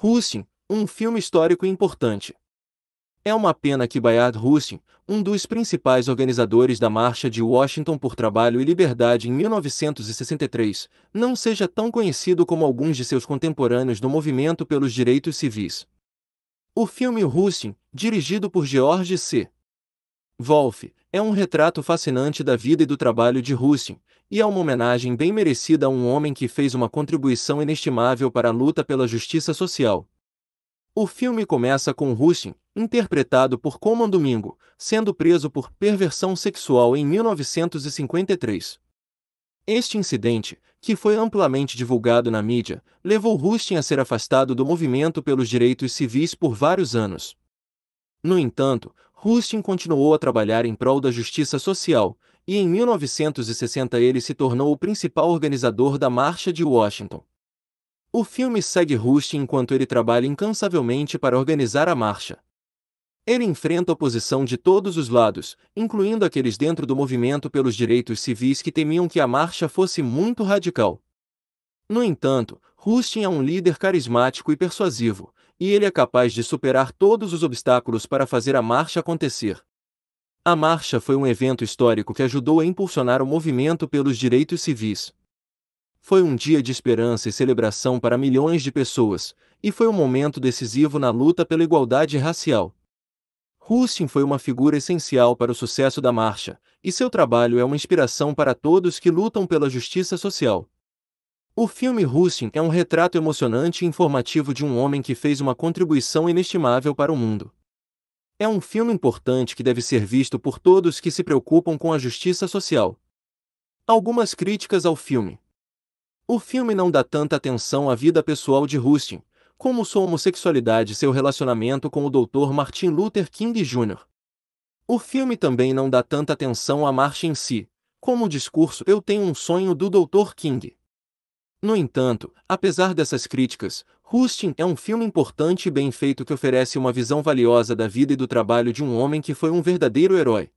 Rustin, um filme histórico importante. É uma pena que Bayard Rustin, um dos principais organizadores da Marcha de Washington por Trabalho e Liberdade em 1963, não seja tão conhecido como alguns de seus contemporâneos do movimento pelos direitos civis. O filme Rustin, dirigido por George C. Wolfe, é um retrato fascinante da vida e do trabalho de Rustin, e é uma homenagem bem merecida a um homem que fez uma contribuição inestimável para a luta pela justiça social. O filme começa com Rustin, interpretado por Coman Domingo, sendo preso por perversão sexual em 1953. Este incidente, que foi amplamente divulgado na mídia, levou Rustin a ser afastado do movimento pelos direitos civis por vários anos. No entanto, Rustin continuou a trabalhar em prol da justiça social, e em 1960 ele se tornou o principal organizador da Marcha de Washington. O filme segue Rustin enquanto ele trabalha incansavelmente para organizar a marcha. Ele enfrenta oposição de todos os lados, incluindo aqueles dentro do movimento pelos direitos civis que temiam que a marcha fosse muito radical. No entanto, Rustin é um líder carismático e persuasivo, e ele é capaz de superar todos os obstáculos para fazer a marcha acontecer. A marcha foi um evento histórico que ajudou a impulsionar o movimento pelos direitos civis. Foi um dia de esperança e celebração para milhões de pessoas, e foi um momento decisivo na luta pela igualdade racial. Rustin foi uma figura essencial para o sucesso da marcha, e seu trabalho é uma inspiração para todos que lutam pela justiça social. O filme Rustin é um retrato emocionante e informativo de um homem que fez uma contribuição inestimável para o mundo. É um filme importante que deve ser visto por todos que se preocupam com a justiça social. Algumas críticas ao filme. O filme não dá tanta atenção à vida pessoal de Rustin, como sua homossexualidade e seu relacionamento com o Dr. Martin Luther King Jr. O filme também não dá tanta atenção à marcha em si, como o discurso Eu Tenho um Sonho do Dr. King. No entanto, apesar dessas críticas, Rustin é um filme importante e bem feito que oferece uma visão valiosa da vida e do trabalho de um homem que foi um verdadeiro herói.